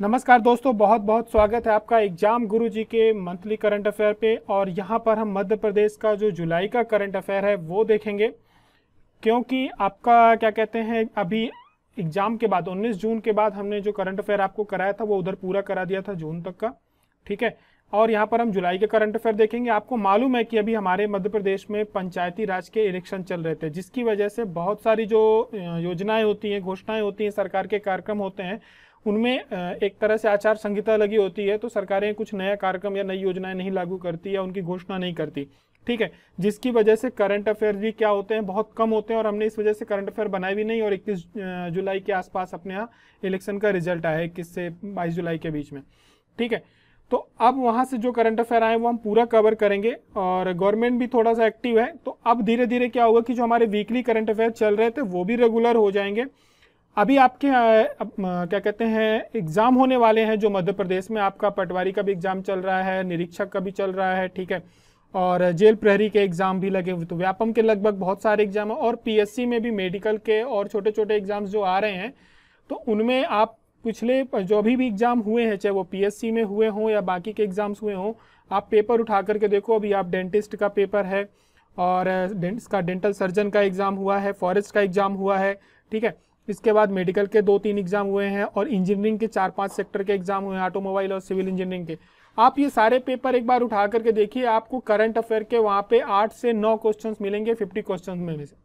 नमस्कार दोस्तों बहुत बहुत स्वागत है आपका एग्जाम गुरु जी के मंथली करंट अफेयर पे और यहाँ पर हम मध्य प्रदेश का जो जुलाई का करंट अफेयर है वो देखेंगे क्योंकि आपका क्या कहते हैं अभी एग्जाम के बाद 19 जून के बाद हमने जो करंट अफेयर आपको कराया था वो उधर पूरा करा दिया था जून तक का ठीक है और यहाँ पर हम जुलाई के करंट अफेयर देखेंगे आपको मालूम है कि अभी हमारे मध्य प्रदेश में पंचायती राज के इलेक्शन चल रहे थे जिसकी वजह से बहुत सारी जो योजनाएं होती हैं घोषणाएं होती हैं सरकार के कार्यक्रम होते हैं उनमें एक तरह से आचार संहिता लगी होती है तो सरकारें कुछ नया कार्यक्रम या नई योजनाएं नहीं लागू करती या उनकी घोषणा नहीं करती ठीक है जिसकी वजह से करंट अफेयर भी क्या होते हैं बहुत कम होते हैं और हमने इस वजह से करंट अफेयर बनाए भी नहीं और 21 जुलाई के आसपास अपने यहाँ इलेक्शन का रिजल्ट आया इक्कीस से 22 जुलाई के बीच में ठीक है तो अब वहाँ से जो करंट अफेयर आए वो हम पूरा कवर करेंगे और गवर्नमेंट भी थोड़ा सा एक्टिव है तो अब धीरे धीरे क्या होगा कि जो हमारे वीकली करंट अफेयर चल रहे थे वो भी रेगुलर हो जाएंगे अभी आपके अब, क्या कहते हैं एग्ज़ाम होने वाले हैं जो मध्य प्रदेश में आपका पटवारी का भी एग्ज़ाम चल रहा है निरीक्षक का भी चल रहा है ठीक है और जेल प्रहरी के एग्ज़ाम भी लगे हुए तो व्यापम के लगभग बहुत सारे एग्ज़ाम हैं और पीएससी में भी मेडिकल के और छोटे छोटे एग्ज़ाम्स जो आ रहे हैं तो उनमें आप पिछले जो भी भी एग्ज़ाम हुए हैं चाहे वो पीएससी में हुए हों या बाकी के एग्ज़ाम्स हुए हों आप पेपर उठा करके देखो अभी आप डेंटिस्ट का पेपर है और डेंटिस्ट का डेंटल सर्जन का एग्ज़ाम हुआ है फॉरेस्ट का एग्ज़ाम हुआ है ठीक है इसके बाद मेडिकल के दो तीन एग्जाम हुए हैं और इंजीनियरिंग के चार पांच सेक्टर के एग्जाम हुए हैं ऑटोमोबाइल और सिविल इंजीनियरिंग के आप ये सारे पेपर एक बार उठा करके देखिए आपको करंट अफेयर के वहाँ पे आठ से नौ क्वेश्चन मिलेंगे फिफ्टी क्वेश्चन में से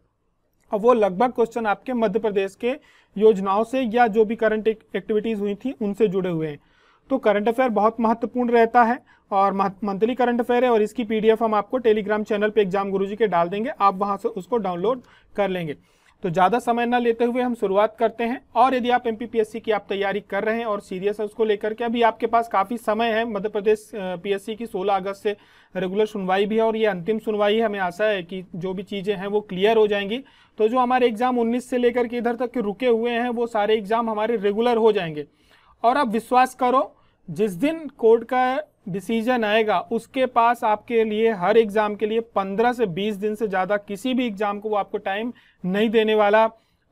और वो लगभग क्वेश्चन आपके मध्य प्रदेश के योजनाओं से या जो भी करंट एक्टिविटीज हुई थी उनसे जुड़े हुए हैं तो करंट अफेयर बहुत महत्वपूर्ण रहता है और मंथली करंट अफेयर है और इसकी पीडीएफ हम आपको टेलीग्राम चैनल पे एग्जाम गुरुजी के डाल देंगे आप वहां से उसको डाउनलोड कर लेंगे तो ज़्यादा समय ना लेते हुए हम शुरुआत करते हैं और यदि आप एम की आप तैयारी कर रहे हैं और सीरियस है उसको लेकर के अभी आपके पास काफ़ी समय है मध्य प्रदेश पीएससी की 16 अगस्त से रेगुलर सुनवाई भी है और ये अंतिम सुनवाई हमें आशा है कि जो भी चीज़ें हैं वो क्लियर हो जाएंगी तो जो हमारे एग्ज़ाम उन्नीस से लेकर के इधर तक के रुके हुए हैं वो सारे एग्ज़ाम हमारे रेगुलर हो जाएंगे और आप विश्वास करो जिस दिन कोर्ट का डिसीजन आएगा उसके पास आपके लिए हर एग्ज़ाम के लिए 15 से 20 दिन से ज़्यादा किसी भी एग्ज़ाम को वो आपको टाइम नहीं देने वाला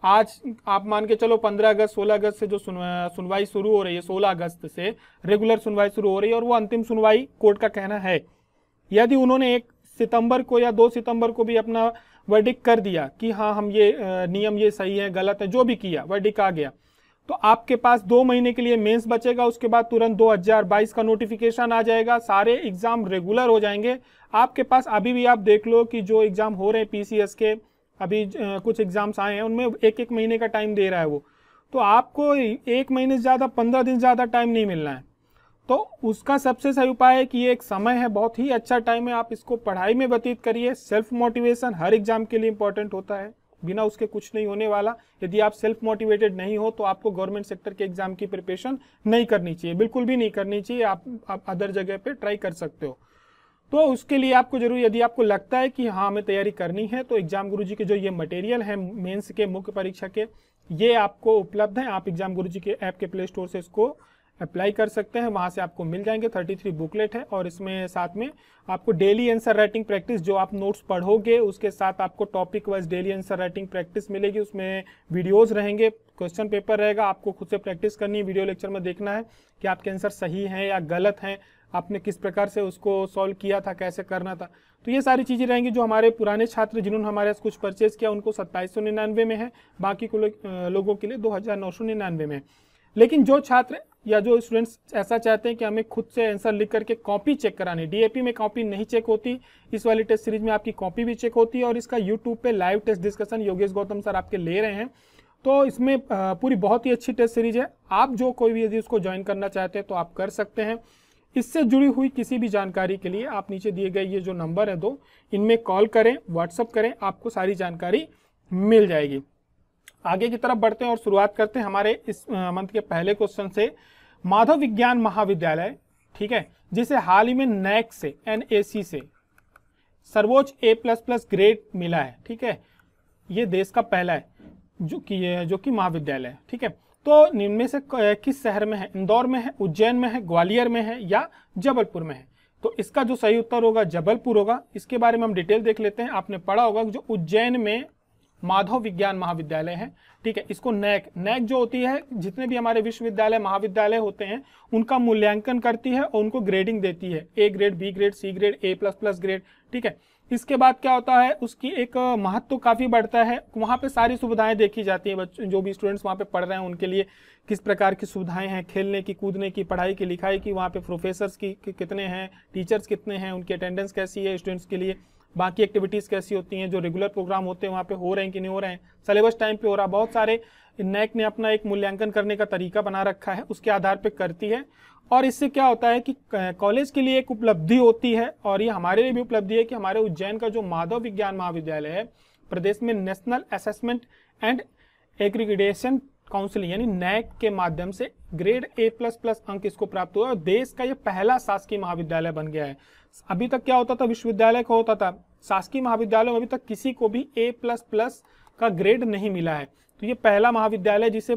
आज आप मान के चलो 15 अगस्त 16 अगस्त से जो सुनवाई शुरू हो रही है 16 अगस्त से रेगुलर सुनवाई शुरू हो रही है और वो अंतिम सुनवाई कोर्ट का कहना है यदि उन्होंने एक सितंबर को या दो सितंबर को भी अपना वर्डिक कर दिया कि हाँ हम ये नियम ये सही है गलत है जो भी किया वर्डिक आ गया तो आपके पास दो महीने के लिए मेंस बचेगा उसके बाद तुरंत 2022 का नोटिफिकेशन आ जाएगा सारे एग्जाम रेगुलर हो जाएंगे आपके पास अभी भी आप देख लो कि जो एग्जाम हो रहे हैं पीसीएस के अभी कुछ एग्जाम्स आए हैं उनमें एक एक महीने का टाइम दे रहा है वो तो आपको एक महीने से ज़्यादा पंद्रह दिन ज़्यादा टाइम नहीं मिलना है तो उसका सबसे सही उपाय है कि ये एक समय है बहुत ही अच्छा टाइम है आप इसको पढ़ाई में व्यतीत करिए सेल्फ मोटिवेशन हर एग्जाम के लिए इंपॉर्टेंट होता है बिना उसके कुछ नहीं होने वाला यदि आप सेल्फ मोटिवेटेड नहीं हो तो आपको गवर्नमेंट सेक्टर के एग्जाम की प्रिपरेशन नहीं करनी चाहिए बिल्कुल भी नहीं करनी चाहिए आप, आप अदर जगह पे ट्राई कर सकते हो तो उसके लिए आपको जरूर यदि आपको लगता है कि हाँ हमें तैयारी करनी है तो एग्जाम गुरु जी के जो ये मटेरियल है मेन्स के मुख्य परीक्षा के ये आपको उपलब्ध है आप एग्जाम गुरु जी के ऐप के प्ले स्टोर से इसको अप्लाई कर सकते हैं वहाँ से आपको मिल जाएंगे 33 बुकलेट है और इसमें साथ में आपको डेली आंसर राइटिंग प्रैक्टिस जो आप नोट्स पढ़ोगे उसके साथ आपको topic wise daily answer writing practice मिलेगी उसमें वीडियोस रहेंगे क्वेश्चन पेपर रहेगा आपको खुद से प्रैक्टिस करनी है वीडियो लेक्चर में देखना है कि आपके आंसर सही हैं या गलत हैं आपने किस प्रकार से उसको सॉल्व किया था कैसे करना था तो ये सारी चीज़ें रहेंगी जो हमारे पुराने छात्र जिन्होंने हमारे कुछ परचेज़ किया उनको सत्ताईस में है बाकी लोगों के लिए दो में है लेकिन जो छात्र या जो स्टूडेंट्स ऐसा चाहते हैं कि हमें खुद से आंसर लिख करके कॉपी चेक करानी डीएपी में कॉपी नहीं चेक होती इस वाली टेस्ट सीरीज में आपकी कॉपी भी चेक होती है और इसका यूट्यूब पे live test discussion Yogesh Gautam sir आपके ले रहे हैं तो इसमें पूरी बहुत ही अच्छी टेस्ट सीरीज है आप जो कोई भी यदि उसको ज्वाइन करना चाहते हैं तो आप कर सकते हैं इससे जुड़ी हुई किसी भी जानकारी के लिए आप नीचे दिए गए ये जो नंबर है दो इनमें कॉल करें व्हाट्सअप करें आपको सारी जानकारी मिल जाएगी आगे की तरफ बढ़ते हैं और शुरुआत करते हैं हमारे इस मंथ के पहले क्वेश्चन से माधव विज्ञान महाविद्यालय ठीक है जिसे हाल ही में नैक से एन से सर्वोच्च ए प्लस प्लस ग्रेड मिला है ठीक है ये देश का पहला है जो कि जो कि महाविद्यालय है ठीक है तो निम्न से किस शहर में है इंदौर में है उज्जैन में है ग्वालियर में है या जबलपुर में है तो इसका जो सही उत्तर होगा जबलपुर होगा इसके बारे में हम डिटेल देख लेते हैं आपने पढ़ा होगा जो उज्जैन में माधव विज्ञान महाविद्यालय है ठीक है इसको नैक नैक जो होती है जितने भी हमारे विश्वविद्यालय महाविद्यालय होते हैं उनका मूल्यांकन करती है और उनको ग्रेडिंग देती है A grade B grade C grade A plus plus grade ठीक है इसके बाद क्या होता है उसकी एक महत्व तो काफ़ी बढ़ता है वहाँ पे सारी सुविधाएं देखी जाती हैं बच्चों जो भी स्टूडेंट्स वहाँ पे पढ़ रहे हैं उनके लिए किस प्रकार की सुविधाएं हैं खेलने की कूदने की पढ़ाई की लिखाई की वहाँ पे प्रोफेसर्स की कितने हैं टीचर्स कितने हैं उनकी अटेंडेंस कैसी है स्टूडेंट्स के लिए बाकी एक्टिविटीज़ कैसी होती हैं जो रेगुलर प्रोग्राम होते हैं वहाँ पे हो रहे हैं कि नहीं हो रहे हैं सिलेबस टाइम पे हो रहा बहुत सारे नैक ने अपना एक मूल्यांकन करने का तरीका बना रखा है उसके आधार पर करती है और इससे क्या होता है कि कॉलेज के लिए एक उपलब्धि होती है और ये हमारे लिए भी उपलब्धि है कि हमारे उज्जैन का जो माधव विज्ञान महाविद्यालय है प्रदेश में national assessment and accreditation council यानी नैक के माध्यम से ग्रेड ए प्लस प्लस अंक इसको प्राप्त हुआ और देश का ये पहला शासकीय महाविद्यालय बन गया है अभी तक क्या होता था विश्वविद्यालय का होता था शासकीय महाविद्यालय में अभी तक किसी को भी ए प्लस प्लस का ग्रेड नहीं मिला है तो ये पहला महाविद्यालय जिसे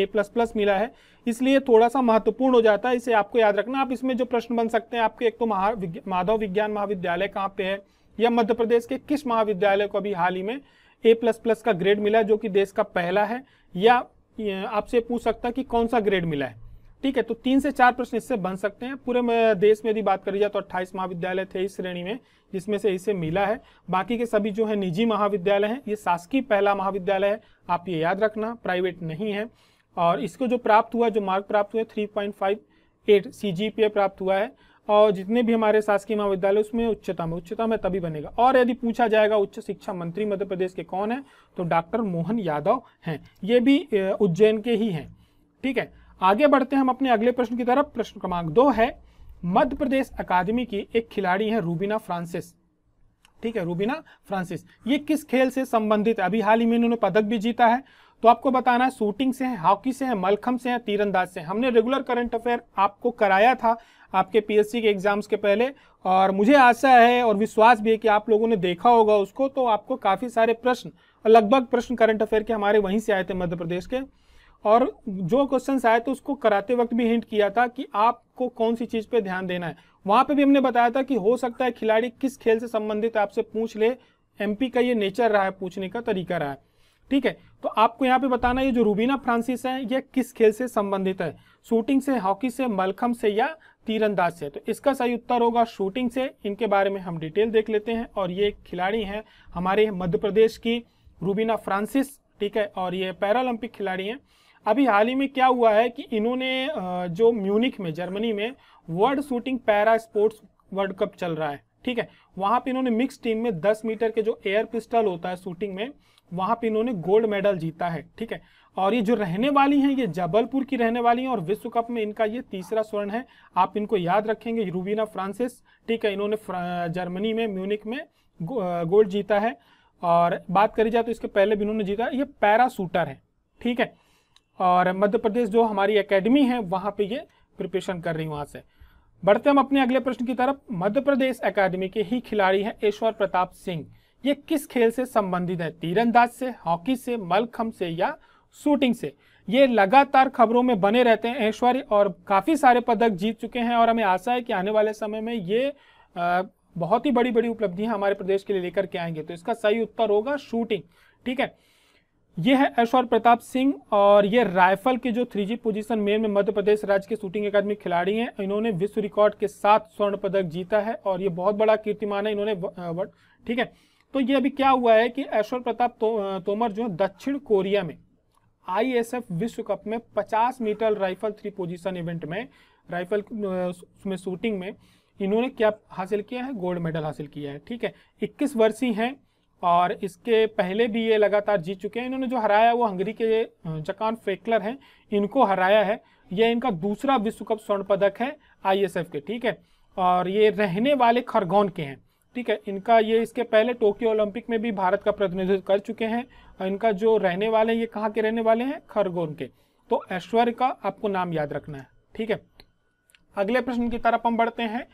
ए प्लस प्लस मिला है इसलिए थोड़ा सा महत्वपूर्ण हो जाता है इसे आपको याद रखना आप इसमें जो प्रश्न बन सकते हैं आपके एक तो माधव विज्ञान महाविद्यालय कहाँ पे है या मध्य प्रदेश के किस महाविद्यालय को अभी हाल ही में ए प्लस प्लस का ग्रेड मिला जो कि देश का पहला है या आपसे पूछ सकता है कि कौन सा ग्रेड मिला है ठीक है तो तीन से चार प्रश्न इससे बन सकते हैं पूरे देश में यदि बात करी जाए तो अट्ठाईस महाविद्यालय थे इस श्रेणी में जिसमें से इसे मिला है बाकी के सभी जो है निजी महाविद्यालय हैं ये शासकीय पहला महाविद्यालय है आप ये याद रखना प्राइवेट नहीं है और इसको जो प्राप्त हुआ जो मार्क प्राप्त हुए three point five eight C G P प्राप्त हुआ है और जितने भी हमारे शासकीय महाविद्यालय उसमें उच्चतम है उच्चतम है तभी बनेगा और यदि पूछा जाएगा उच्च शिक्षा मंत्री मध्य प्रदेश के कौन है तो डॉक्टर मोहन यादव हैं ये भी उज्जैन के ही हैं ठीक है आगे बढ़ते हैं हम अपने अगले प्रश्न की तरफ प्रश्न क्रमांक दो है मध्य प्रदेश अकादमी की एक खिलाड़ी है रूबीना फ्रांसिस ठीक है रूबीना फ्रांसिस ये किस खेल से संबंधित है अभी हाल ही में इन्होंने पदक भी जीता है तो आपको बताना है शूटिंग से है हॉकी से है मलखम से है तीरंदाज से हमने रेगुलर करंट अफेयर आपको कराया था आपके पीएससी के एग्ज़ाम्स के पहले और मुझे आशा है और विश्वास भी है कि आप लोगों ने देखा होगा उसको तो आपको काफ़ी सारे प्रश्न लगभग प्रश्न करंट अफेयर के हमारे वहीं से आए थे मध्य प्रदेश के और जो क्वेश्चन आए थे उसको कराते वक्त भी हिंट किया था कि आपको कौन सी चीज़ पर ध्यान देना है वहाँ पर भी हमने बताया था कि हो सकता है खिलाड़ी किस खेल से संबंधित आपसे पूछ ले एम का ये नेचर रहा है पूछने का तरीका रहा है ठीक है तो आपको यहाँ पे बताना ये जो रूबीना फ्रांसिस है ये किस खेल से संबंधित है शूटिंग से हॉकी से मलखम से या तीरंदाज से तो इसका सही उत्तर होगा शूटिंग से इनके बारे में हम डिटेल देख लेते हैं और ये खिलाड़ी हैं हमारे मध्य प्रदेश की रूबीना फ्रांसिस ठीक है और ये पैरालंपिक खिलाड़ी हैं अभी हाल ही में क्या हुआ है कि इन्होंने जो म्यूनिक में जर्मनी में world shooting para sports world cup चल रहा है ठीक है वहाँ पर इन्होंने मिक्स टीम में दस मीटर के जो एयर पिस्टल होता है शूटिंग में वहाँ पे इन्होंने गोल्ड मेडल जीता है ठीक है और ये जो रहने वाली हैं ये जबलपुर की रहने वाली हैं और विश्व कप में इनका ये तीसरा स्वर्ण है आप इनको याद रखेंगे रूबीना फ्रांसिस ठीक है इन्होंने जर्मनी में म्यूनिक में गोल्ड जीता है और बात करी जाए तो इसके पहले भी इन्होंने जीता ये पैरासूटर है ठीक है और मध्य प्रदेश जो हमारी एकेडमी है वहाँ पे ये प्रिपरेशन कर रही वहाँ से बढ़ते हम अपने अगले प्रश्न की तरफ मध्य प्रदेश एकेडमी के ही खिलाड़ी हैं ईश्वर प्रताप सिंह ये किस खेल से संबंधित है तीरंदाज से हॉकी से मलखम से या शूटिंग से ये लगातार खबरों में बने रहते हैं ऐश्वर्य और काफ़ी सारे पदक जीत चुके हैं और हमें आशा है कि आने वाले समय में ये बहुत ही बड़ी बड़ी उपलब्धियां हमारे प्रदेश के लिए लेकर के आएंगे तो इसका सही उत्तर होगा शूटिंग ठीक है ये है ऐश्वर्य प्रताप सिंह और ये राइफल के जो थ्री जी पोजिशन मेन में मध्य प्रदेश राज्य के शूटिंग अकादमी खिलाड़ी हैं इन्होंने विश्व रिकॉर्ड के साथ स्वर्ण पदक जीता है और ये बहुत बड़ा कीर्तिमान है इन्होंने ठीक है तो ये अभी क्या हुआ है कि ऐश्वर प्रताप तो, तोमर जो दक्षिण कोरिया में आईएसएफ विश्व कप में 50 metre rifle three position event में राइफल में शूटिंग में इन्होंने क्या हासिल किया है गोल्ड मेडल हासिल किया है ठीक है 21 वर्षीय हैं और इसके पहले भी ये लगातार जीत चुके हैं इन्होंने जो हराया वो हंगरी के जकान फेकलर हैं इनको हराया है यह इनका दूसरा विश्व कप स्वर्ण पदक है आईएसएफ के ठीक है और ये रहने वाले खरगोन के हैं ठीक है इनका ये इसके पहले टोक्यो ओलंपिक में भी भारत का प्रतिनिधित्व कर चुके हैं और इनका जो रहने वाले हैं ये कहाँ के रहने वाले हैं खरगोन के तो ऐश्वर्य का आपको नाम याद रखना है ठीक है अगले प्रश्न की तरफ हम बढ़ते हैं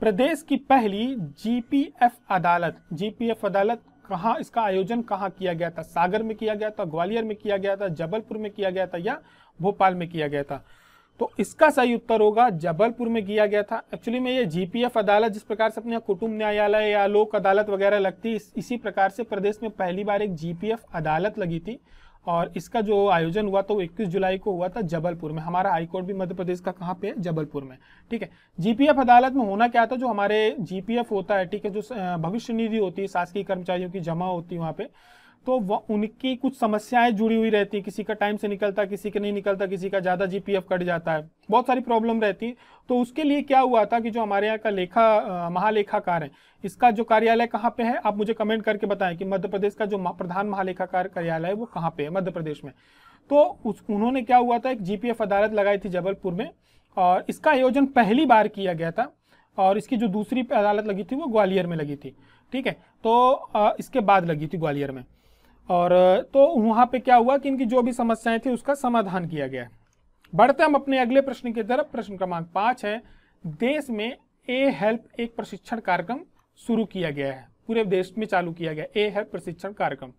प्रदेश की पहली जीपीएफ अदालत जीपीएफ अदालत कहाँ इसका आयोजन कहाँ किया गया था सागर में किया गया था ग्वालियर में किया गया था जबलपुर में किया गया था या भोपाल में किया गया था तो इसका सही उत्तर होगा जबलपुर में किया गया था एक्चुअली में ये जीपीएफ अदालत जिस प्रकार से अपने कुटुंब न्यायालय या लोक अदालत वगैरह लगती है इसी प्रकार से प्रदेश में पहली बार एक जीपीएफ अदालत लगी थी और इसका जो आयोजन हुआ तो वो इक्कीस जुलाई को हुआ था जबलपुर में हमारा हाईकोर्ट भी मध्य प्रदेश का कहाँ पे है जबलपुर में ठीक है जीपीएफ अदालत में होना क्या था जो हमारे जीपीएफ होता है ठीक है जो भविष्य निधि होती है शासकीय कर्मचारियों की जमा होती है वहाँ पे तो उनकी कुछ समस्याएं जुड़ी हुई रहती किसी का टाइम से निकलता किसी का नहीं निकलता किसी का ज़्यादा जीपीएफ कट जाता है बहुत सारी प्रॉब्लम रहती तो उसके लिए क्या हुआ था कि जो हमारे यहाँ का लेखा महालेखाकार है इसका जो कार्यालय कहाँ पे है आप मुझे कमेंट करके बताएं कि मध्य प्रदेश का जो प्रधान महालेखाकार कार्यालय है वो कहाँ पे है मध्य प्रदेश में तो उस उन्होंने क्या हुआ था एक जीपीएफ अदालत लगाई थी जबलपुर में और इसका आयोजन पहली बार किया गया था और इसकी जो दूसरी अदालत लगी थी वो ग्वालियर में लगी थी ठीक है तो इसके बाद लगी थी ग्वालियर में और तो वहां पे क्या हुआ कि इनकी जो भी समस्याएं थी उसका समाधान किया गया बढ़ते हम अपने अगले प्रश्न की तरफ प्रश्न क्रमांक पांच है देश में ए हेल्प एक प्रशिक्षण कार्यक्रम शुरू किया गया है पूरे देश में चालू किया गया ए हेल्प प्रशिक्षण कार्यक्रम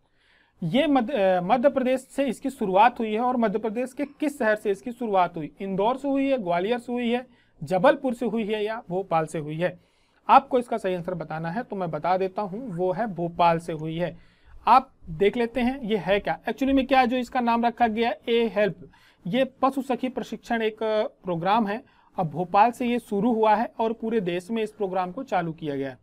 ये मध्य मध्य प्रदेश से इसकी शुरुआत हुई है और मध्य प्रदेश के किस शहर से इसकी शुरुआत हुई इंदौर से हुई है ग्वालियर से हुई है जबलपुर से हुई है या भोपाल से हुई है आपको इसका सही आंसर बताना है तो मैं बता देता हूँ वो है भोपाल से हुई है आप देख लेते हैं ये है क्या एक्चुअली में क्या जो इसका नाम रखा गया ए हेल्प ये पशु सखी प्रशिक्षण एक प्रोग्राम है अब भोपाल से ये शुरू हुआ है और पूरे देश में इस प्रोग्राम को चालू किया गया है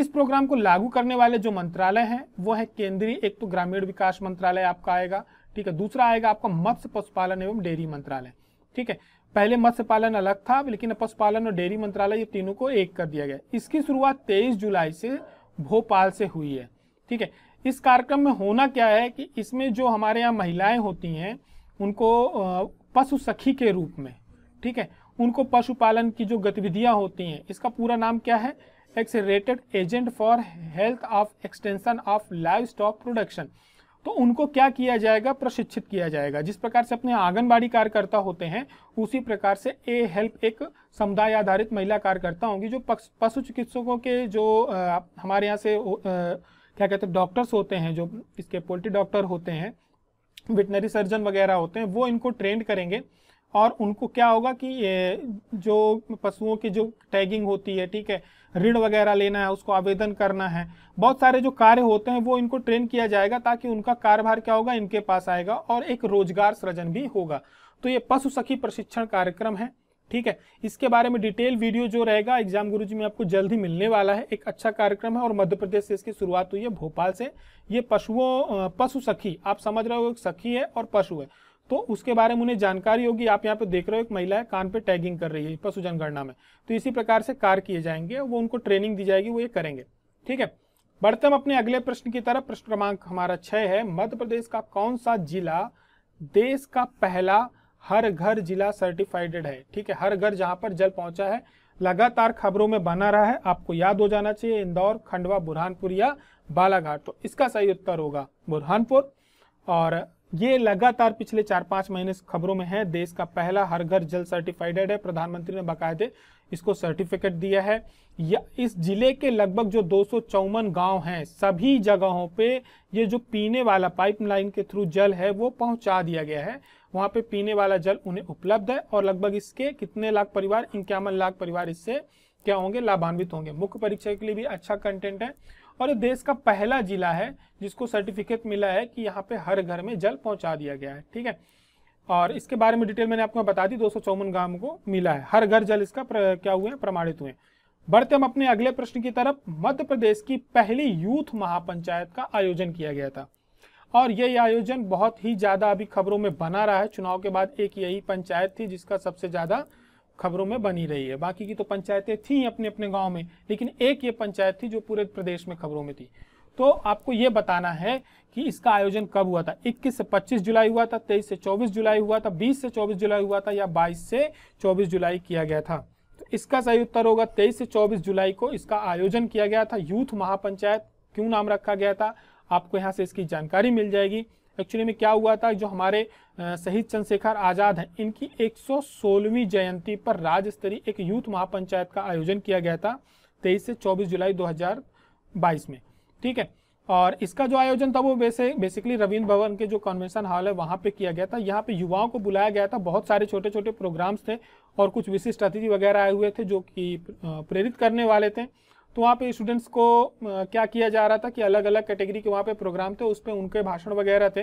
इस प्रोग्राम को लागू करने वाले जो मंत्रालय हैं वो है केंद्रीय एक तो ग्रामीण विकास मंत्रालय आपका आएगा ठीक है दूसरा आएगा आपका मत्स्य पशुपालन एवं डेयरी मंत्रालय ठीक है पहले मत्स्य पालन अलग था लेकिन पशुपालन और डेयरी मंत्रालय ये तीनों को एक कर दिया गया इसकी शुरुआत तेईस जुलाई से भोपाल से हुई है ठीक है इस कार्यक्रम में होना क्या है कि इसमें जो हमारे यहाँ महिलाएं होती हैं उनको पशु सखी के रूप में ठीक है उनको पशुपालन की जो गतिविधियां होती हैं इसका पूरा नाम क्या है accelerated agent for health of extension of livestock production तो उनको क्या किया जाएगा प्रशिक्षित किया जाएगा जिस प्रकार से अपने आंगनबाड़ी कार्यकर्ता होते हैं उसी प्रकार से ए हेल्प एक समुदाय आधारित महिला कार्यकर्ता होंगी जो पशु चिकित्सकों के जो आ, हमारे यहाँ से आ, क्या कहते हैं डॉक्टर्स होते हैं जो इसके पोल्ट्री डॉक्टर होते हैं वेटनरी सर्जन वगैरह होते हैं वो इनको ट्रेंड करेंगे और उनको क्या होगा कि जो पशुओं की जो टैगिंग होती है ठीक है ऋण वगैरह लेना है उसको आवेदन करना है बहुत सारे जो कार्य होते हैं वो इनको ट्रेन किया जाएगा ताकि उनका कारोबार क्या होगा इनके पास आएगा और एक रोजगार सृजन भी होगा तो ये पशु सखी प्रशिक्षण कार्यक्रम है ठीक है इसके बारे में डिटेल वीडियो जो रहेगा एग्जाम गुरु जी में आपको जल्द ही मिलने वाला है एक अच्छा कार्यक्रम है और मध्य प्रदेश से इसकी शुरुआत हुई है भोपाल से ये पशुओं पशु सखी आप समझ रहे हो एक सखी है और पशु है तो उसके बारे में उन्हें जानकारी होगी आप यहाँ पे देख रहे हो एक महिला है कान पे टैगिंग कर रही है पशु जनगणना में तो इसी प्रकार से कार्य किए जाएंगे वो उनको ट्रेनिंग दी जाएगी वो ये करेंगे ठीक है बढ़ते हम अपने अगले प्रश्न की तरफ प्रश्न क्रमांक हमारा छह है मध्य प्रदेश का कौन सा जिला देश का पहला हर घर जिला सर्टिफाइडेड है ठीक है हर घर जहां पर जल पहुंचा है लगातार खबरों में बना रहा है आपको याद हो जाना चाहिए इंदौर खंडवा बुरहानपुर या बालाघाट तो इसका सही उत्तर होगा बुरहानपुर और ये लगातार पिछले चार पांच महीने खबरों में है देश का पहला हर घर जल सर्टिफाइडेड है प्रधानमंत्री ने बाकायदे इसको सर्टिफिकेट दिया है या इस जिले के लगभग जो दो गांव हैं सभी जगहों पे ये जो पीने वाला पाइपलाइन के थ्रू जल है वो पहुंचा दिया गया है वहाँ पे पीने वाला जल उन्हें उपलब्ध है और लगभग इसके कितने लाख परिवार इक्यावन लाख परिवार इससे क्या होंगे लाभान्वित होंगे मुख्य परीक्षा के लिए भी अच्छा कंटेंट है और देश का पहला जिला है जिसको सर्टिफिकेट मिला है कि यहाँ पे हर घर में जल पहुँचा दिया गया है ठीक है और इसके बारे में डिटेल मैंने आपको बता दी दो गांव को मिला है हर घर जल इसका क्या हुए प्रमाणित हुए बढ़ते हम अपने अगले प्रश्न की तरफ मध्य प्रदेश की पहली यूथ महापंचायत का आयोजन किया गया था और ये आयोजन बहुत ही ज़्यादा अभी खबरों में बना रहा है चुनाव के बाद एक यही पंचायत थी जिसका सबसे ज़्यादा खबरों में बनी रही है बाकी की तो पंचायतें थी अपने अपने गांव में लेकिन एक ये पंचायत थी जो पूरे प्रदेश में खबरों में थी तो आपको ये बताना है कि इसका आयोजन कब हुआ था 21 से 25 जुलाई हुआ था 23 से 24 जुलाई हुआ था 20 से 24 जुलाई हुआ था या 22 से 24 जुलाई किया गया था तो इसका सही उत्तर होगा 23 से 24 जुलाई को इसका आयोजन किया गया था यूथ महापंचायत क्यों नाम रखा गया था आपको यहाँ से इसकी जानकारी मिल जाएगी एक्चुअली में क्या हुआ था जो हमारे शहीद चंद्रशेखर आज़ाद हैं इनकी 116वीं जयंती पर राज्य स्तरीय एक यूथ महापंचायत का आयोजन किया गया था तेईस से चौबीस जुलाई 2022 में ठीक है और इसका जो आयोजन था वो वैसे बेसिकली रविंद्र भवन के जो कन्वेंशन हॉल है वहाँ पे किया गया था यहाँ पे युवाओं को बुलाया गया था बहुत सारे छोटे छोटे प्रोग्राम्स थे और कुछ विशिष्ट अतिथि वगैरह आए हुए थे जो कि प्रेरित करने वाले थे तो वहाँ पे स्टूडेंट्स को क्या किया जा रहा था कि अलग अलग कैटेगरी के वहाँ पे प्रोग्राम थे उस पर उनके भाषण वगैरह थे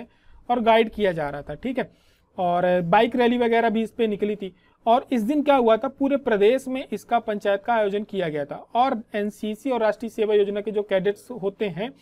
और गाइड किया जा रहा था ठीक है और बाइक रैली वगैरह भी इस पर निकली थी और इस दिन क्या हुआ था पूरे प्रदेश में इसका पंचायत का आयोजन किया गया था और एनसीसी और राष्ट्रीय सेवा योजना के जो कैडेट्स होते हैं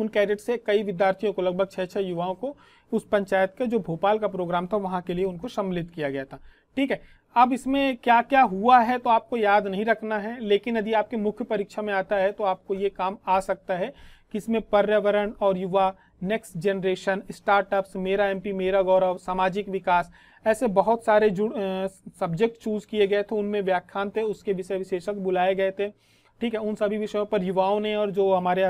उन कैडेट से कई विद्यार्थियों को लगभग छः छः युवाओं को उस पंचायत के जो भोपाल का प्रोग्राम था वहाँ के लिए उनको सम्मिलित किया गया था ठीक है अब इसमें क्या क्या हुआ है तो आपको याद नहीं रखना है लेकिन यदि आपके मुख्य परीक्षा में आता है तो आपको ये काम आ सकता है कि इसमें पर्यावरण और युवा नेक्स्ट जनरेशन स्टार्टअप्स मेरा एमपी मेरा गौरव सामाजिक विकास ऐसे बहुत सारे जुड़ सब्जेक्ट चूज किए गए थे उनमें व्याख्यान थे उसके विषय विशेषज्ञ बुलाए गए थे ठीक है उन सभी विषयों पर युवाओं ने और जो हमारे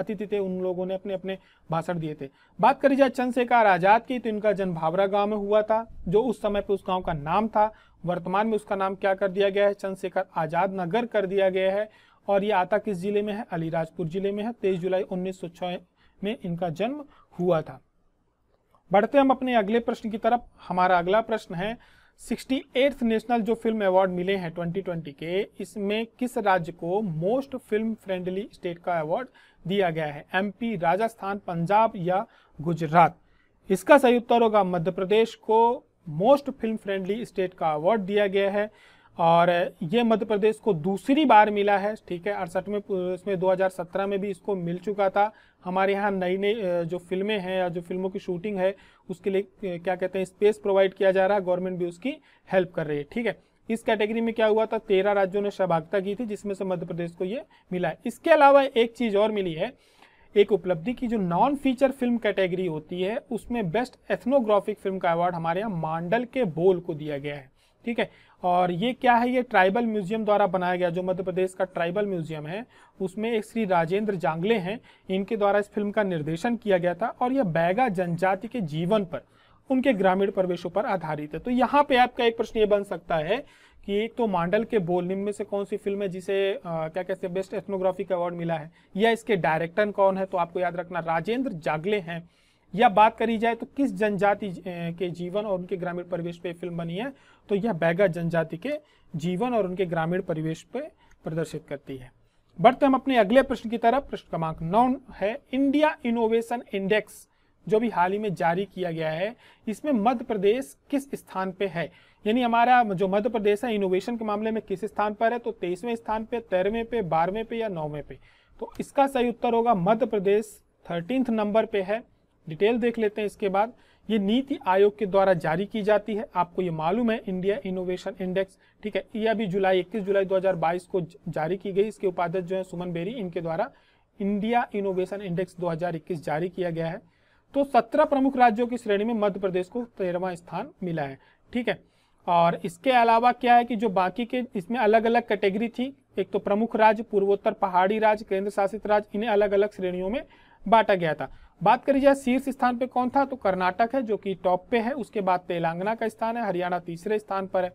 अतिथि थे उन लोगों ने अपने अपने भाषण दिए थे बात करी जाए चंद्रशेखर आजाद की तो इनका जन्म भावरा गांव में हुआ था जो उस समय पर उस गांव का नाम था वर्तमान में उसका नाम क्या कर दिया गया है चंद्रशेखर आजाद नगर कर दिया गया है और ये आता किस जिले में है अलीराजपुर जिले में है तेईस जुलाई उन्नीस में इनका जन्म हुआ था बढ़ते हम अपने अगले प्रश्न की तरफ हमारा अगला प्रश्न है सिक्सटी नेशनल जो फिल्म अवार्ड मिले हैं 2020 के इसमें किस राज्य को मोस्ट फिल्म फ्रेंडली स्टेट का अवार्ड दिया गया है एमपी राजस्थान पंजाब या गुजरात इसका सही उत्तर होगा मध्य प्रदेश को मोस्ट फिल्म फ्रेंडली स्टेट का अवार्ड दिया गया है और ये मध्य प्रदेश को दूसरी बार मिला है ठीक है अड़सठ में इसमें 2017 में भी इसको मिल चुका था हमारे यहाँ नई नई जो फिल्में हैं या जो फिल्मों की शूटिंग है उसके लिए क्या कहते हैं स्पेस प्रोवाइड किया जा रहा है गवर्नमेंट भी उसकी हेल्प कर रही है ठीक है इस कैटेगरी में क्या हुआ था तेरह राज्यों ने सहभागिता की थी जिसमें से मध्य प्रदेश को ये मिला है इसके अलावा एक चीज़ और मिली है एक उपलब्धि की जो नॉन फीचर फिल्म कैटेगरी होती है उसमें बेस्ट एथनोग्राफिक फिल्म का अवार्ड हमारे यहाँ मांडल के बोल को दिया गया है ठीक है और ये क्या है ये ट्राइबल म्यूजियम द्वारा बनाया गया जो मध्य प्रदेश का ट्राइबल म्यूजियम है उसमें एक श्री राजेंद्र जांगले हैं इनके द्वारा इस फिल्म का निर्देशन किया गया था और यह बैगा जनजाति के जीवन पर उनके ग्रामीण प्रवेशों पर आधारित है तो यहाँ पे आपका एक प्रश्न ये बन सकता है कि एक तो मांडल के बोल निम्न में से कौन सी फिल्म है जिसे आ, क्या कहते हैं बेस्ट का अवार्ड मिला है या इसके डायरेक्टर कौन है तो आपको याद रखना राजेंद्र जागले हैं या बात करी जाए तो किस जनजाति के जीवन और उनके ग्रामीण परिवेश पे फिल्म बनी है तो यह बैगा जनजाति के जीवन और उनके ग्रामीण परिवेश पर प्रदर्शित करती है बढ़ते हम अपने अगले प्रश्न की तरफ प्रश्न क्रमांक नौ है इंडिया इनोवेशन इंडेक्स जो भी हाल ही में जारी किया गया है इसमें मध्य प्रदेश किस स्थान पे है यानी हमारा जो मध्य प्रदेश है इनोवेशन के मामले में किस स्थान पर है तो तेईसवें स्थान पे तेरहवें पे बारहवें पे या नौवें पे तो इसका सही उत्तर होगा मध्य प्रदेश थर्टींथ नंबर पे है डिटेल देख लेते हैं इसके बाद ये नीति आयोग के द्वारा जारी की जाती है आपको ये मालूम है इंडिया इनोवेशन इंडेक्स ठीक है ये अभी जुलाई 21 जुलाई 2022 को जारी की गई इसके उपाध्यक्ष जो है सुमन बेरी इनके द्वारा इंडिया इनोवेशन इंडेक्स 2021 जारी किया गया है तो 17 प्रमुख राज्यों की श्रेणी में मध्य प्रदेश को तेरहवा स्थान मिला है ठीक है और इसके अलावा क्या है कि जो बाकी के इसमें अलग अलग कैटेगरी थी एक तो प्रमुख राज्य पूर्वोत्तर पहाड़ी राज्य केंद्र शासित राज्य इन्हें अलग अलग श्रेणियों में बांटा गया था बात करी जाए शीर्ष स्थान पे कौन था तो कर्नाटक है जो कि टॉप पे है उसके बाद तेलंगाना का स्थान है हरियाणा तीसरे स्थान पर है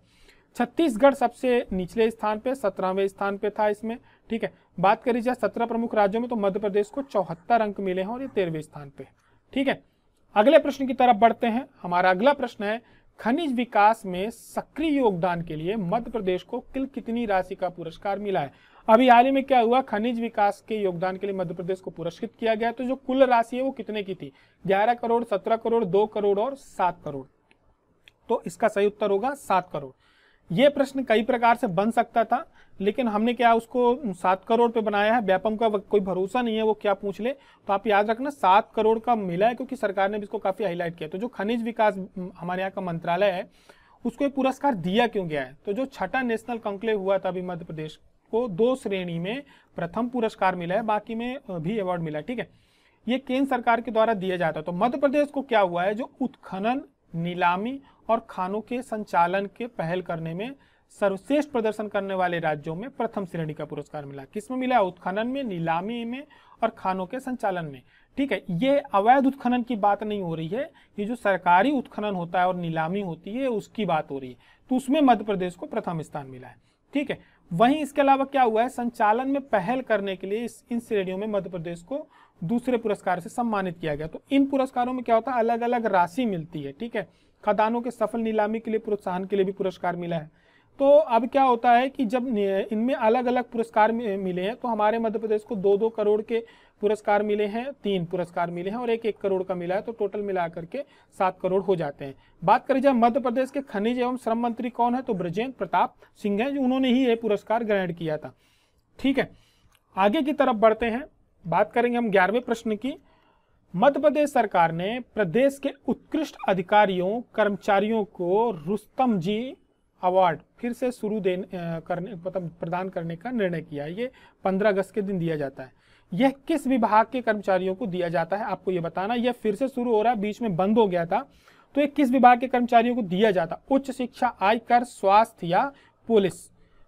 छत्तीसगढ़ सबसे निचले स्थान पे सत्रहवें स्थान पे था इसमें ठीक है बात करी जाए सत्रह प्रमुख राज्यों में तो मध्य प्रदेश को चौहत्तर अंक मिले हैं और ये तेरहवें स्थान पे ठीक है अगले प्रश्न की तरफ बढ़ते हैं हमारा अगला प्रश्न है खनिज विकास में सक्रिय योगदान के लिए मध्य प्रदेश को किल कितनी राशि का पुरस्कार मिला है अभी हाल ही में क्या हुआ खनिज विकास के योगदान के लिए मध्य प्रदेश को पुरस्कृत किया गया तो जो कुल राशि है वो कितने की थी 11 करोड़ 17 करोड़ 2 करोड़ और 7 करोड़ तो इसका सही उत्तर होगा 7 करोड़ ये प्रश्न कई प्रकार से बन सकता था लेकिन हमने क्या उसको सात करोड़ पे बनाया है व्यापम का कोई भरोसा नहीं है वो क्या पूछ ले तो आप याद रखना सात करोड़ का मिला है क्योंकि सरकार ने भी इसको काफी हाईलाइट किया तो जो खनिज विकास हमारे यहाँ का मंत्रालय है उसको ये पुरस्कार दिया क्यों गया है तो जो छठा नेशनल कंक्लेव हुआ था अभी मध्य प्रदेश को दो श्रेणी में प्रथम पुरस्कार मिला है बाकी में भी अवार्ड मिला ठीक है ये केंद्र सरकार के द्वारा दिया जाता है तो मध्य प्रदेश को क्या हुआ है जो उत्खनन नीलामी और खानों के संचालन के पहल करने में सर्वश्रेष्ठ प्रदर्शन करने वाले राज्यों में प्रथम श्रेणी का पुरस्कार मिला किसमें मिला उत्खनन में नीलामी में और खानों के संचालन में ठीक है ये अवैध उत्खनन की बात नहीं हो रही है ये जो सरकारी उत्खनन होता है और नीलामी होती है उसकी बात हो रही है तो उसमें मध्य प्रदेश को प्रथम स्थान मिला है ठीक है वहीं इसके अलावा क्या हुआ है संचालन में पहल करने के लिए इस इन श्रेणियों में मध्य प्रदेश को दूसरे पुरस्कार से सम्मानित किया गया तो इन पुरस्कारों में क्या होता है अलग अलग राशि मिलती है ठीक है खदानों के सफल नीलामी के लिए प्रोत्साहन के लिए भी पुरस्कार मिला है तो अब क्या होता है कि जब इनमें अलग अलग पुरस्कार मिले हैं तो हमारे मध्य प्रदेश को दो दो करोड़ के पुरस्कार मिले हैं तीन पुरस्कार मिले हैं और एक एक करोड़ का मिला है तो टोटल मिला करके सात करोड़ हो जाते हैं बात करें जब मध्य प्रदेश के खनिज एवं श्रम मंत्री कौन है तो ब्रजेंद्र प्रताप सिंह है उन्होंने ही ये पुरस्कार ग्रहण किया था ठीक है आगे की तरफ बढ़ते हैं बात करेंगे हम ग्यारहवें प्रश्न की मध्य प्रदेश सरकार ने प्रदेश के उत्कृष्ट अधिकारियों कर्मचारियों को रुस्तम जी अवार्ड फिर से शुरू देने करने मतलब प्रदान करने का निर्णय किया ये 15 अगस्त के दिन दिया जाता है यह किस विभाग के कर्मचारियों को दिया जाता है आपको यह बताना यह फिर से शुरू हो रहा है बीच में बंद हो गया था तो यह किस विभाग के कर्मचारियों को दिया जाता उच्च शिक्षा आयकर स्वास्थ्य या पुलिस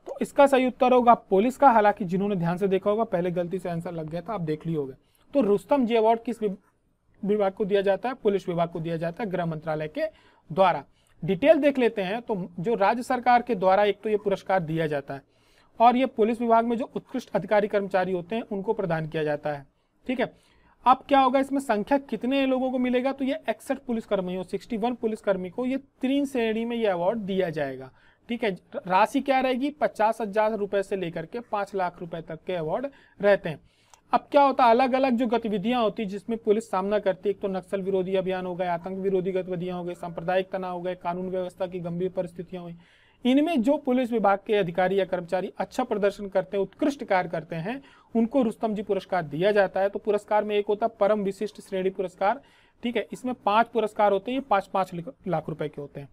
तो इसका सही उत्तर होगा पुलिस का हालांकि जिन्होंने ध्यान से देखा होगा पहले गलती से आंसर लग गया था आप देख लिए होगा तो रुस्तम जी अवार्ड किस विभाग को दिया जाता है पुलिस विभाग को दिया जाता है गृह मंत्रालय के द्वारा डिटेल देख लेते हैं तो जो राज्य सरकार के द्वारा एक तो ये पुरस्कार दिया जाता है और ये पुलिस विभाग में जो उत्कृष्ट अधिकारी कर्मचारी होते हैं उनको प्रदान किया जाता है ठीक है अब क्या होगा इसमें संख्या कितने लोगों को मिलेगा तो ये इकसठ पुलिसकर्मियों सिक्सटी वन पुलिसकर्मी को ये तीन श्रेणी में ये अवार्ड दिया जाएगा ठीक है राशि क्या रहेगी पचास हजार रुपए से लेकर के पांच लाख रुपए तक के अवार्ड रहते हैं अब क्या होता है अलग अलग जो गतिविधियां होती है जिसमें पुलिस सामना करती है एक तो नक्सल विरोधी अभियान हो गए आतंक विरोधी गतिविधियां हो गई सांप्रदायिक तनाव हो गए कानून व्यवस्था की गंभीर परिस्थितियां हुई इनमें जो पुलिस विभाग के अधिकारी या कर्मचारी अच्छा प्रदर्शन करते हैं उत्कृष्ट कार्य करते हैं उनको रुस्तम जी पुरस्कार दिया जाता है तो पुरस्कार में एक होता है परम विशिष्ट श्रेणी पुरस्कार ठीक है इसमें पांच पुरस्कार होते हैं ये पांच पांच लाख रुपए के होते हैं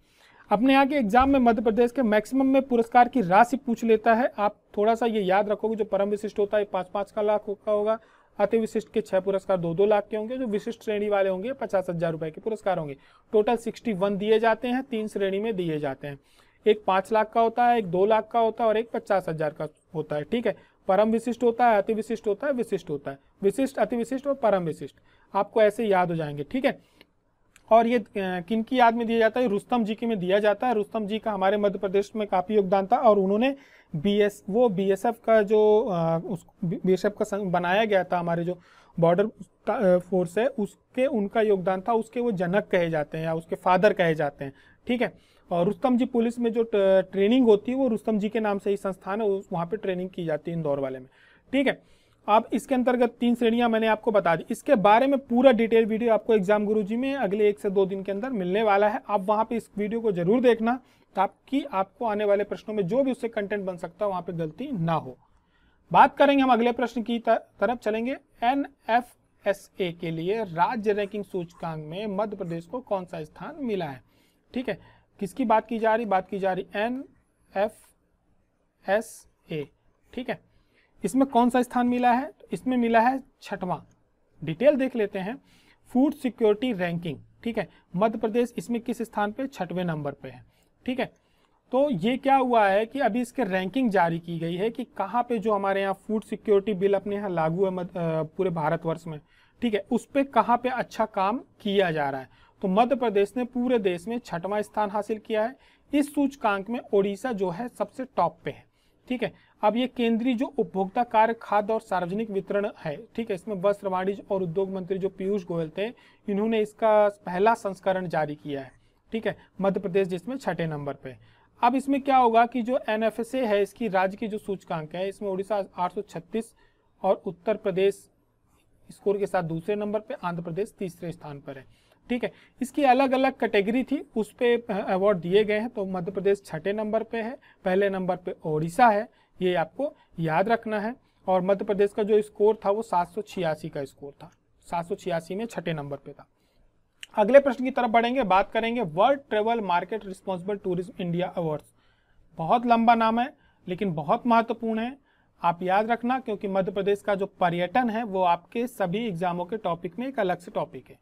अपने यहाँ के एग्जाम में मध्य प्रदेश के मैक्सिमम में पुरस्कार की राशि पूछ लेता है आप थोड़ा सा ये याद रखोगे जो परम विशिष्ट होता है पांच पांच का लाख का होगा अति विशिष्ट के छह पुरस्कार दो दो लाख के होंगे जो विशिष्ट श्रेणी वाले होंगे पचास हजार रुपए के पुरस्कार होंगे टोटल सिक्सटी वन दिए जाते हैं तीन श्रेणी में दिए जाते हैं एक पाँच लाख का होता है एक दो लाख का होता है और एक पचास हजार का होता है ठीक है परम विशिष्ट होता है अति विशिष्ट होता है विशिष्ट होता है विशिष्ट अति विशिष्ट और परम विशिष्ट आपको ऐसे याद हो जाएंगे ठीक है और ये किन की याद में दिया जाता है रुस्तम जी के में दिया जाता है रुस्तम जी का हमारे मध्य प्रदेश में काफ़ी योगदान था और उन्होंने बी एस वो बी एस एफ का जो उस बी एस एफ का बनाया गया था हमारे जो बॉर्डर फोर्स है उसके उनका योगदान था उसके वो जनक कहे जाते हैं या उसके फादर कहे जाते हैं ठीक है और रुस्तम जी पुलिस में जो ट्रेनिंग होती है वो रुस्तम जी के नाम से ही संस्थान है वहाँ पर ट्रेनिंग की जाती है इंदौर वाले में ठीक है अब इसके अंतर्गत तीन श्रेणियां मैंने आपको बता दी इसके बारे में पूरा डिटेल वीडियो आपको एग्जाम गुरु जी में अगले एक से दो दिन के अंदर मिलने वाला है आप वहां पे इस वीडियो को जरूर देखना ताकि आपको आने वाले प्रश्नों में जो भी उससे कंटेंट बन सकता है वहां पे गलती ना हो बात करेंगे हम अगले प्रश्न की तरफ चलेंगे एन के लिए राज्य रैंकिंग सूचकांक में मध्य प्रदेश को कौन सा स्थान मिला है ठीक है किसकी बात की जा रही बात की जा रही एन एफ एस ए ठीक है इसमें कौन सा स्थान मिला है तो इसमें मिला है छठवां डिटेल देख लेते हैं फूड सिक्योरिटी रैंकिंग ठीक है मध्य प्रदेश इसमें किस स्थान पे छठवें नंबर पे है ठीक है तो ये क्या हुआ है कि अभी इसके रैंकिंग जारी की गई है कि कहाँ पे जो हमारे यहाँ फूड सिक्योरिटी बिल अपने यहाँ लागू है मद, आ, पूरे भारतवर्ष में ठीक है उस पर कहाँ पे अच्छा काम किया जा रहा है तो मध्य प्रदेश ने पूरे देश में छठवां स्थान हासिल किया है इस सूचकांक में ओडिशा जो है सबसे टॉप पे है ठीक है अब ये केंद्रीय जो उपभोक्ता कार्य खाद्य और सार्वजनिक वितरण है ठीक है इसमें वस्त्र वाणिज्य और उद्योग मंत्री जो पीयूष गोयल थे इन्होंने इसका पहला संस्करण जारी किया है ठीक है मध्य प्रदेश जिसमें छठे नंबर पे अब इसमें क्या होगा कि जो एन है इसकी राज्य की जो सूचकांक है इसमें उड़ीसा आठ और उत्तर प्रदेश स्कोर के साथ दूसरे नंबर पे आंध्र प्रदेश तीसरे स्थान पर है ठीक है इसकी अलग अलग कैटेगरी थी उस पर अवार्ड दिए गए हैं तो मध्य प्रदेश छठे नंबर पे है पहले नंबर पे ओडिशा है ये आपको याद रखना है और मध्य प्रदेश का जो स्कोर था वो सात का स्कोर था सात में छठे नंबर पे था अगले प्रश्न की तरफ बढ़ेंगे बात करेंगे world travel market responsible tourism India award बहुत लंबा नाम है लेकिन बहुत महत्वपूर्ण है आप याद रखना क्योंकि मध्य प्रदेश का जो पर्यटन है वो आपके सभी एग्जामों के टॉपिक में एक अलग से टॉपिक है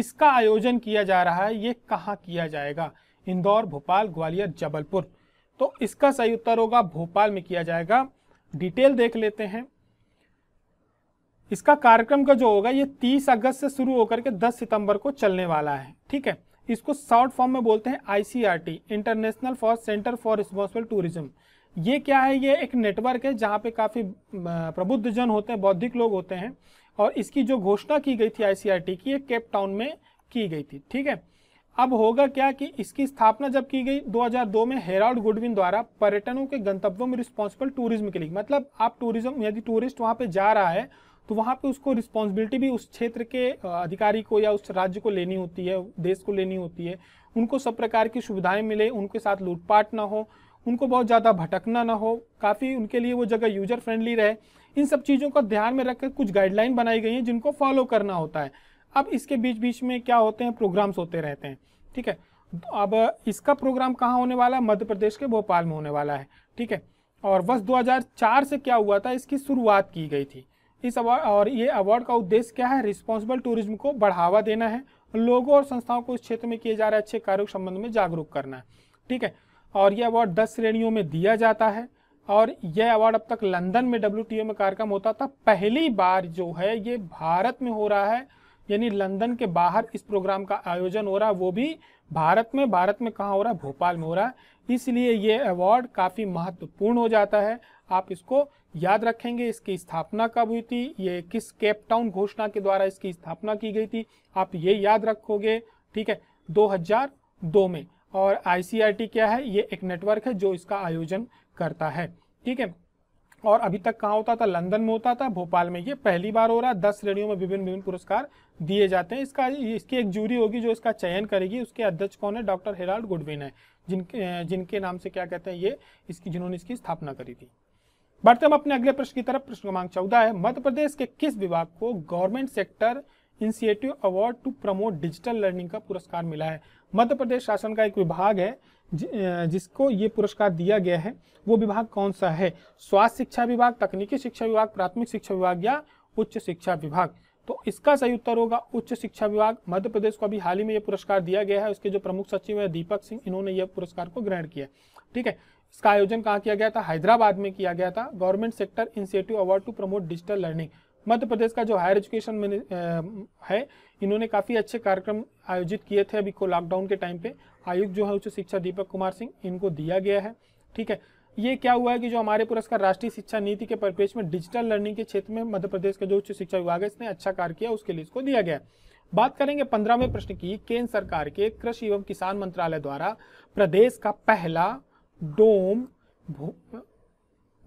इसका आयोजन किया जा रहा है ये कहाँ किया जाएगा इंदौर भोपाल ग्वालियर जबलपुर तो इसका सही उत्तर होगा भोपाल में किया जाएगा डिटेल देख लेते हैं इसका कार्यक्रम का जो होगा ये 30 अगस्त से शुरू होकर के 10 सितंबर को चलने वाला है ठीक है इसको शॉर्ट फॉर्म में बोलते हैं ICRT international for centre for responsible tourism ये क्या है ये एक नेटवर्क है जहाँ पे काफ़ी प्रबुद्ध जन होते हैं बौद्धिक लोग होते हैं और इसकी जो घोषणा की गई थी आईसीआरटी की ये केप टाउन में की गई थी ठीक है अब होगा क्या कि इसकी स्थापना जब की गई 2002 में हेराल्ड गुडविन द्वारा पर्यटनों के गंतव्यों में रिस्पॉन्सिबल टूरिज्म के लिए मतलब आप टूरिज्म यदि टूरिस्ट वहाँ पे जा रहा है तो वहाँ पे उसको रिस्पॉन्सिबिलिटी भी उस क्षेत्र के अधिकारी को या उस राज्य को लेनी होती है देश को लेनी होती है उनको सब प्रकार की सुविधाएं मिले उनके साथ लूटपाट ना हो उनको बहुत ज़्यादा भटकना ना हो काफ़ी उनके लिए वो जगह यूजर फ्रेंडली रहे इन सब चीज़ों को ध्यान में रखकर कुछ गाइडलाइन बनाई गई हैं जिनको फॉलो करना होता है अब इसके बीच बीच में क्या होते हैं प्रोग्राम्स होते रहते हैं ठीक है अब इसका प्रोग्राम कहाँ होने वाला है मध्य प्रदेश के भोपाल में होने वाला है ठीक है और वर्ष 2004 से क्या हुआ था इसकी शुरुआत की गई थी इस अवार्ड और ये अवार्ड का उद्देश्य क्या है रिस्पॉन्सिबल टूरिज्म को बढ़ावा देना है लोगों और संस्थाओं को इस क्षेत्र में किए जा रहे अच्छे कार्यों के संबंध में जागरूक करना है ठीक है और यह अवार्ड दस श्रेणियों में दिया जाता है और यह अवार्ड अब तक लंदन में डब्ल्यू में कार्यक्रम होता था पहली बार जो है ये भारत में हो रहा है यानी लंदन के बाहर इस प्रोग्राम का आयोजन हो रहा है वो भी भारत में भारत में कहाँ हो रहा है भोपाल में हो रहा है इसलिए ये अवार्ड काफ़ी महत्वपूर्ण हो जाता है आप इसको याद रखेंगे इसकी स्थापना कब हुई थी ये किस टाउन घोषणा के द्वारा इसकी स्थापना की गई थी आप ये याद रखोगे ठीक है 2002 में और आई क्या है ये एक नेटवर्क है जो इसका आयोजन करता है ठीक है और अभी तक कहाँ होता था लंदन में होता था भोपाल में ये पहली बार हो रहा है दस श्रेणियों में विभिन्न विभिन्न पुरस्कार दिए जाते हैं इसका इसकी एक जूरी होगी जो इसका चयन करेगी उसके अध्यक्ष कौन है डॉक्टर हेराल्ड गुडविन है जिनके जिनके नाम से क्या कहते हैं ये इसकी जिन्होंने इसकी स्थापना करी थी बढ़ते हम अपने अगले प्रश्न की तरफ प्रश्न क्रमांक चौदह है मध्य प्रदेश के किस विभाग को government sector initiative award to promote digital learning का पुरस्कार मिला है मध्य प्रदेश शासन का एक विभाग है जिसको ये पुरस्कार दिया गया है वो विभाग कौन सा है स्वास्थ्य शिक्षा विभाग तकनीकी शिक्षा विभाग प्राथमिक शिक्षा विभाग या उच्च शिक्षा विभाग तो इसका सही उत्तर होगा उच्च शिक्षा विभाग मध्य प्रदेश को अभी हाल ही में यह पुरस्कार दिया गया है उसके जो प्रमुख सचिव है दीपक सिंह इन्होंने यह पुरस्कार को ग्रहण किया ठीक है इसका आयोजन कहाँ किया गया था हैदराबाद में किया गया था government sector initiative award to promote digital learning Madhya Pradesh का जो हायर एजुकेशन है इन्होंने काफ़ी अच्छे कार्यक्रम आयोजित किए थे अभी को लॉकडाउन के टाइम पे आयुक्त जो है उच्च शिक्षा दीपक कुमार सिंह इनको दिया गया है ठीक है ये क्या हुआ है कि जो हमारे पुरस्कार राष्ट्रीय शिक्षा नीति के परिप्रेक्ष्य में डिजिटल लर्निंग के क्षेत्र में मध्य प्रदेश का जो उच्च शिक्षा विभाग है इसने अच्छा कार्य किया उसके लिए इसको दिया गया बात करेंगे पंद्रहवें प्रश्न की केंद्र सरकार के कृषि एवं किसान मंत्रालय द्वारा प्रदेश का पहला डोम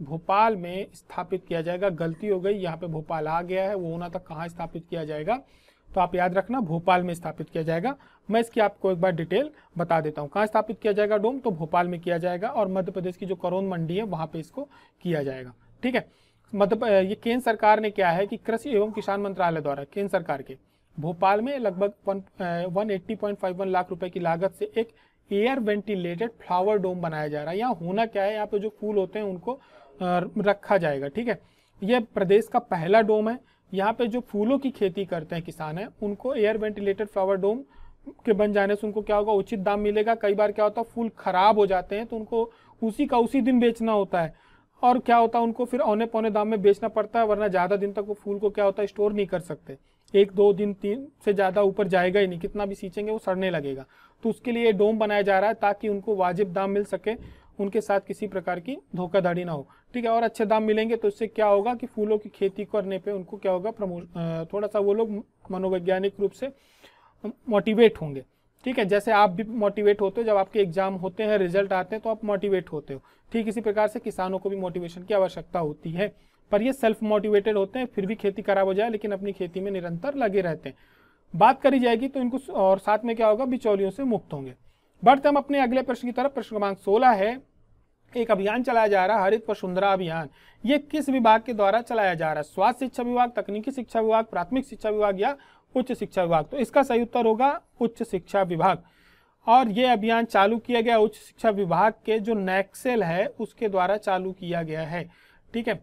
भोपाल में स्थापित किया जाएगा गलती हो गई यहाँ पे भोपाल आ गया है वो होना था कहाँ स्थापित किया जाएगा तो आप याद रखना भोपाल में स्थापित किया जाएगा मैं इसकी आपको एक बार डिटेल बता देता हूँ कहाँ स्थापित किया जाएगा डोम तो भोपाल में किया जाएगा और मध्य प्रदेश की जो करोन मंडी है वहाँ पे इसको किया जाएगा ठीक है मध्य ये केंद्र सरकार ने क्या है कि कृषि एवं किसान मंत्रालय द्वारा केंद्र सरकार के भोपाल में लगभग one eighty five one lakh रुपए की लागत से एक एयर वेंटिलेटेड फ्लावर डोम बनाया जा रहा है यहाँ होना क्या है यहाँ पे जो फूल होते हैं उनको रखा जाएगा ठीक है यह प्रदेश का पहला डोम है यहाँ पे जो फूलों की खेती करते हैं किसान हैं उनको एयर वेंटिलेटेड फ्लावर डोम के बन जाने से उनको क्या होगा उचित दाम मिलेगा कई बार क्या होता है फूल खराब हो जाते हैं तो उनको उसी का उसी दिन बेचना होता है और क्या होता है उनको फिर औने पौने दाम में बेचना पड़ता है वरना ज़्यादा दिन तक वो फूल को क्या होता है स्टोर नहीं कर सकते एक दो दिन तीन से ज़्यादा ऊपर जाएगा ही नहीं कितना भी सींचेंगे वो सड़ने लगेगा तो उसके लिए डोम बनाया जा रहा है ताकि उनको वाजिब दाम मिल सके उनके साथ किसी प्रकार की धोखाधड़ी ना हो ठीक है और अच्छे दाम मिलेंगे तो इससे क्या होगा कि फूलों की खेती करने पे उनको क्या होगा प्रमो थोड़ा सा वो लोग मनोवैज्ञानिक रूप से मोटिवेट होंगे ठीक है जैसे आप भी मोटिवेट होते हो जब आपके एग्जाम होते हैं रिजल्ट आते हैं तो आप मोटिवेट होते हो ठीक इसी प्रकार से किसानों को भी मोटिवेशन की आवश्यकता होती है पर ये सेल्फ मोटिवेटेड होते हैं फिर भी खेती खराब हो जाए लेकिन अपनी खेती में निरंतर लगे रहते हैं बात करी जाएगी तो इनको और साथ में क्या होगा बिचौलियों से मुक्त होंगे बढ़ते हम अपने अगले प्रश्न की तरफ प्रश्न क्रमांक सोलह है एक अभियान चलाया जा रहा है हरित वसुंधरा अभियान ये किस विभाग के द्वारा चलाया जा रहा है स्वास्थ्य शिक्षा विभाग तकनीकी शिक्षा विभाग प्राथमिक शिक्षा विभाग या उच्च शिक्षा विभाग तो इसका सही उत्तर होगा उच्च शिक्षा विभाग और ये अभियान चालू किया गया उच्च शिक्षा विभाग के जो नैक्सेल है उसके द्वारा चालू किया गया है ठीक है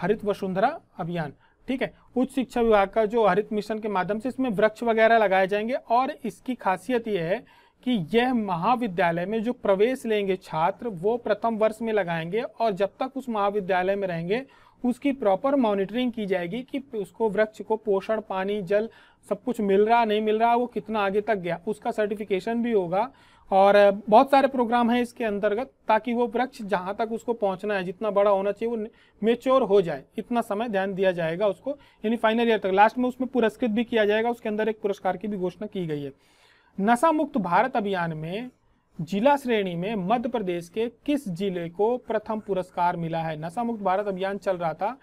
हरित वसुंधरा अभियान ठीक है उच्च शिक्षा विभाग का जो हरित मिशन के माध्यम से इसमें वृक्ष वगैरह लगाए जाएंगे और इसकी खासियत यह है कि यह महाविद्यालय में जो प्रवेश लेंगे छात्र वो प्रथम वर्ष में लगाएंगे और जब तक उस महाविद्यालय में रहेंगे उसकी प्रॉपर मॉनिटरिंग की जाएगी कि उसको वृक्ष को पोषण पानी जल सब कुछ मिल रहा नहीं मिल रहा वो कितना आगे तक गया उसका सर्टिफिकेशन भी होगा और बहुत सारे प्रोग्राम हैं इसके अंतर्गत ताकि वो वृक्ष जहाँ तक उसको पहुँचना है जितना बड़ा होना चाहिए वो मेच्योर हो जाए इतना समय ध्यान दिया जाएगा उसको यानी फाइनल ईयर तक लास्ट में उसमें पुरस्कृत भी किया जाएगा उसके अंदर एक पुरस्कार की भी घोषणा की गई है नशा मुक्त भारत अभियान में जिला श्रेणी में मध्य प्रदेश के किस जिले को प्रथम पुरस्कार मिला है नशा मुक्त भारत अभियान चल रहा था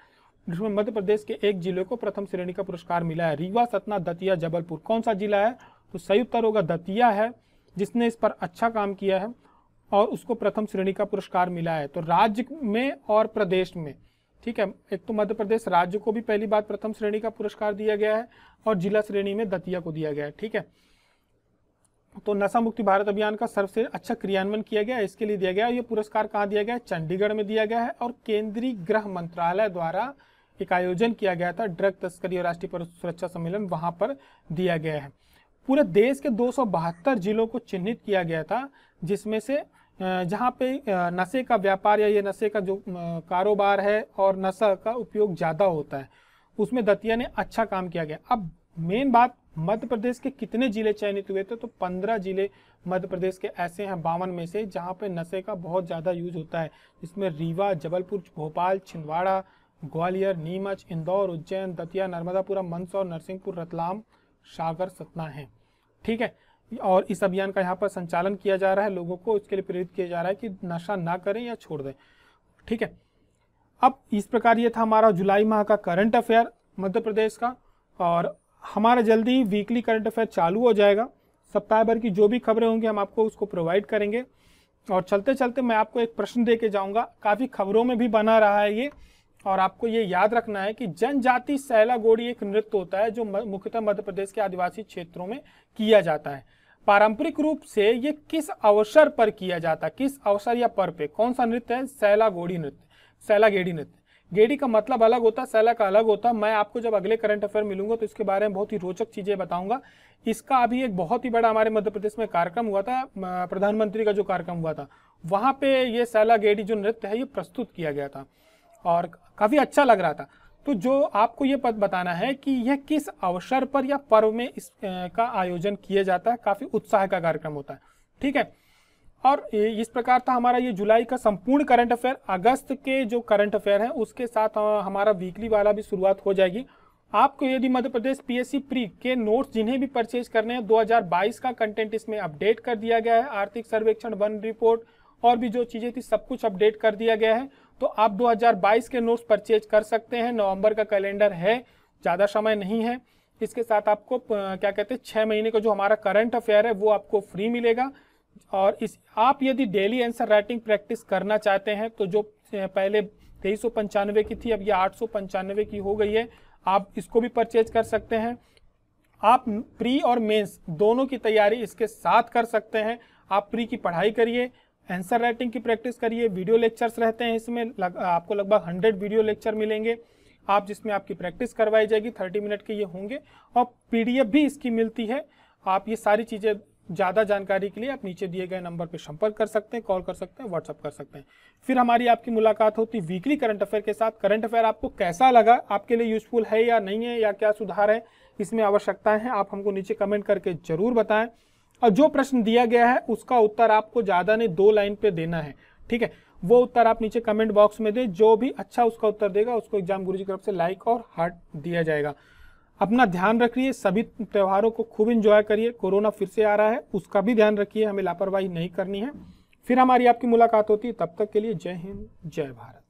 जिसमें मध्य प्रदेश के एक जिले को प्रथम श्रेणी का पुरस्कार मिला है रीवा सतना दतिया जबलपुर कौन सा जिला है तो सही उत्तर होगा दतिया है जिसने इस पर अच्छा काम किया है और उसको प्रथम श्रेणी का पुरस्कार मिला है तो राज्य में और प्रदेश में ठीक है एक तो मध्य प्रदेश राज्य को भी पहली बार प्रथम श्रेणी का पुरस्कार दिया गया है और जिला श्रेणी में दतिया को दिया गया है ठीक है तो नशा मुक्ति भारत अभियान का सबसे अच्छा क्रियान्वयन किया गया इसके लिए दिया गया ये पुरस्कार कहाँ दिया गया चंडीगढ़ में दिया गया है और केंद्रीय गृह मंत्रालय द्वारा एक आयोजन किया गया था ड्रग तस्करी और राष्ट्रीय सुरक्षा सम्मेलन वहाँ पर दिया गया है पूरे देश के दो जिलों को चिन्हित किया गया था जिसमें से जहाँ पे नशे का व्यापार या ये नशे का जो कारोबार है और नशा का उपयोग ज़्यादा होता है उसमें दतिया ने अच्छा काम किया गया अब मेन बात मध्य प्रदेश के कितने जिले चयनित हुए थे तो पंद्रह जिले मध्य प्रदेश के ऐसे हैं बावन में से जहाँ पे नशे का बहुत ज़्यादा यूज होता है इसमें रीवा जबलपुर भोपाल छिंदवाड़ा ग्वालियर नीमच इंदौर उज्जैन दतिया नर्मदापुरा मंदसौर नरसिंहपुर रतलाम सागर सतना है ठीक है और इस अभियान का यहाँ पर संचालन किया जा रहा है लोगों को इसके लिए प्रेरित किया जा रहा है कि नशा ना करें या छोड़ दें ठीक है अब इस प्रकार ये था हमारा जुलाई माह का करंट अफेयर मध्य प्रदेश का और हमारा जल्दी वीकली करंट अफेयर चालू हो जाएगा सप्ताह भर की जो भी खबरें होंगी हम आपको उसको प्रोवाइड करेंगे और चलते चलते मैं आपको एक प्रश्न दे के जाऊँगा काफ़ी खबरों में भी बना रहा है ये और आपको ये याद रखना है कि जनजाति सैला गोड़ी एक नृत्य होता है जो मुख्यतः मध्य प्रदेश के आदिवासी क्षेत्रों में किया जाता है पारंपरिक रूप से ये किस अवसर पर किया जाता है किस अवसर या पर पे कौन सा नृत्य है सैला गोड़ी नृत्य सैला गेड़ी नृत्य गेडी का मतलब अलग होता है सैला का अलग होता है मैं आपको जब अगले करंट अफेयर मिलूंगा तो इसके बारे में बहुत ही रोचक चीज़ें बताऊंगा इसका अभी एक बहुत ही बड़ा हमारे मध्य प्रदेश में कार्यक्रम हुआ था प्रधानमंत्री का जो कार्यक्रम हुआ था वहां पे ये सैला गेडी जो नृत्य है ये प्रस्तुत किया गया था और काफ़ी अच्छा लग रहा था तो जो आपको ये पद बताना है कि यह किस अवसर पर या पर्व में इसका आयोजन किया जाता है काफ़ी उत्साह का कार्यक्रम होता है ठीक है और इस प्रकार था हमारा ये जुलाई का संपूर्ण करंट अफेयर अगस्त के जो करंट अफेयर हैं उसके साथ हमारा वीकली वाला भी शुरुआत हो जाएगी आपको यदि मध्य प्रदेश पी प्री के नोट्स जिन्हें भी परचेज करने हैं 2022 का कंटेंट इसमें अपडेट कर दिया गया है आर्थिक सर्वेक्षण वन रिपोर्ट और भी जो चीज़ें थी सब कुछ अपडेट कर दिया गया है तो आप 2022 के नोट्स परचेज कर सकते हैं नवंबर का कैलेंडर है ज़्यादा समय नहीं है इसके साथ आपको क्या कहते हैं छः महीने का जो हमारा करंट अफेयर है वो आपको फ्री मिलेगा और इस आप यदि डेली आंसर राइटिंग प्रैक्टिस करना चाहते हैं तो जो पहले तेईस की थी अब ये आठ की हो गई है आप इसको भी परचेज कर सकते हैं आप प्री और मेंस दोनों की तैयारी इसके साथ कर सकते हैं आप प्री की पढ़ाई करिए आंसर राइटिंग की प्रैक्टिस करिए वीडियो लेक्चर्स रहते हैं इसमें लग, आपको लगभग हंड्रेड वीडियो लेक्चर मिलेंगे आप जिसमें आपकी प्रैक्टिस करवाई जाएगी थर्टी मिनट के ये होंगे और पीडीएफ भी इसकी मिलती है आप ये सारी चीज़ें ज़्यादा जानकारी के लिए आप नीचे दिए गए नंबर पर संपर्क कर सकते हैं कॉल कर सकते हैं व्हाट्सअप कर सकते हैं फिर हमारी आपकी मुलाकात होती है वीकली करंट अफेयर के साथ करंट अफेयर आपको कैसा लगा आपके लिए यूजफुल है या नहीं है या क्या सुधार है इसमें आवश्यकताएं हैं आप हमको नीचे कमेंट करके जरूर बताएं और जो प्रश्न दिया गया है उसका उत्तर आपको ज़्यादा नहीं दो लाइन पे देना है ठीक है वो उत्तर आप नीचे कमेंट बॉक्स में दें जो भी अच्छा उसका उत्तर देगा उसको एग्जाम गुरु की तरफ से लाइक और हार्ट दिया जाएगा अपना ध्यान रखिए सभी त्यौहारों को खूब इंजॉय करिए कोरोना फिर से आ रहा है उसका भी ध्यान रखिए हमें लापरवाही नहीं करनी है फिर हमारी आपकी मुलाकात होती है तब तक के लिए जय हिंद जय भारत